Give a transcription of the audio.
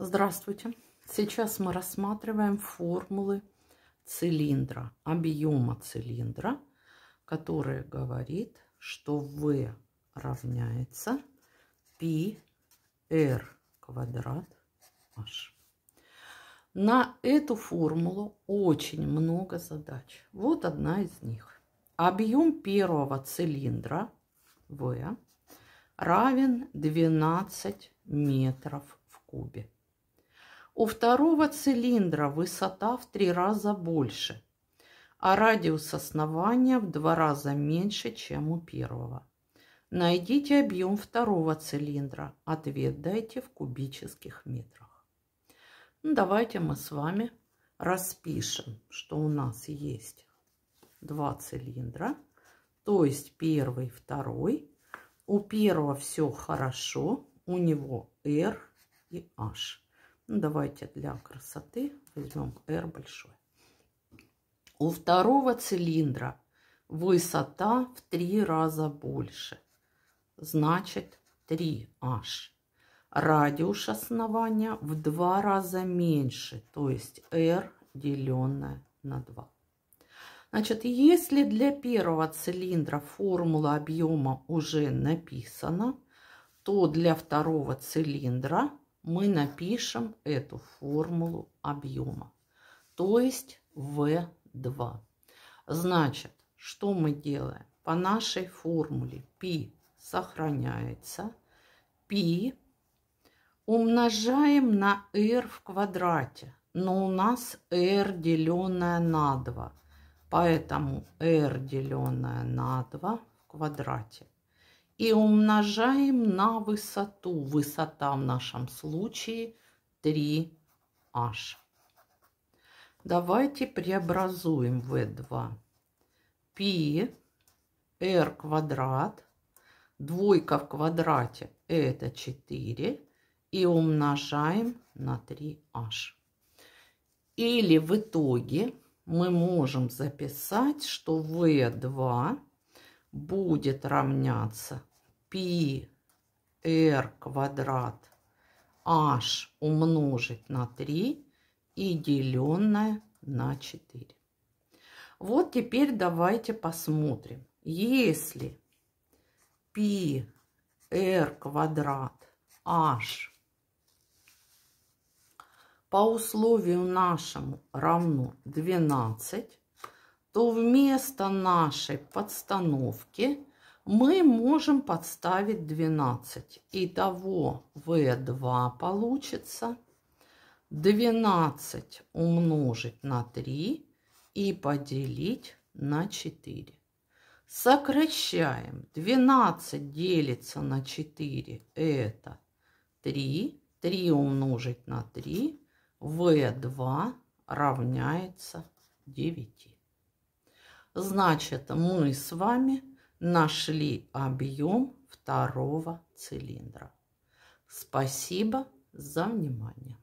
Здравствуйте! Сейчас мы рассматриваем формулы цилиндра, объема цилиндра, который говорит, что V равняется πr квадрат h. На эту формулу очень много задач. Вот одна из них. Объем первого цилиндра V равен 12 метров в кубе. У второго цилиндра высота в три раза больше, а радиус основания в два раза меньше, чем у первого. Найдите объем второго цилиндра. Ответ дайте в кубических метрах. Ну, давайте мы с вами распишем, что у нас есть два цилиндра. То есть первый, второй. У первого все хорошо. У него R и H. Ну, давайте для красоты возьмем R большой. У второго цилиндра высота в три раза больше. Значит, 3H. Радиус основания в два раза меньше, то есть R деленное на 2. Значит, если для первого цилиндра формула объема уже написана, то для второго цилиндра мы напишем эту формулу объема, то есть V2. Значит, что мы делаем? По нашей формуле π сохраняется, π умножаем на r в квадрате, но у нас r деленное на 2, поэтому r деленное на 2 в квадрате – и умножаем на высоту. Высота в нашем случае 3h. Давайте преобразуем v2. π r квадрат, двойка в квадрате это 4, и умножаем на 3h. Или в итоге мы можем записать, что v2 будет равняться пи r квадрат h умножить на 3 и деленное на 4. Вот теперь давайте посмотрим. Если π r квадрат h по условию нашему равно 12, то вместо нашей подстановки мы можем подставить 12. Итого v 2 получится 12 умножить на 3 и поделить на 4. Сокращаем. 12 делится на 4. Это 3. 3 умножить на 3. В2 равняется 9. Значит, мы с вами нашли объем второго цилиндра. Спасибо за внимание.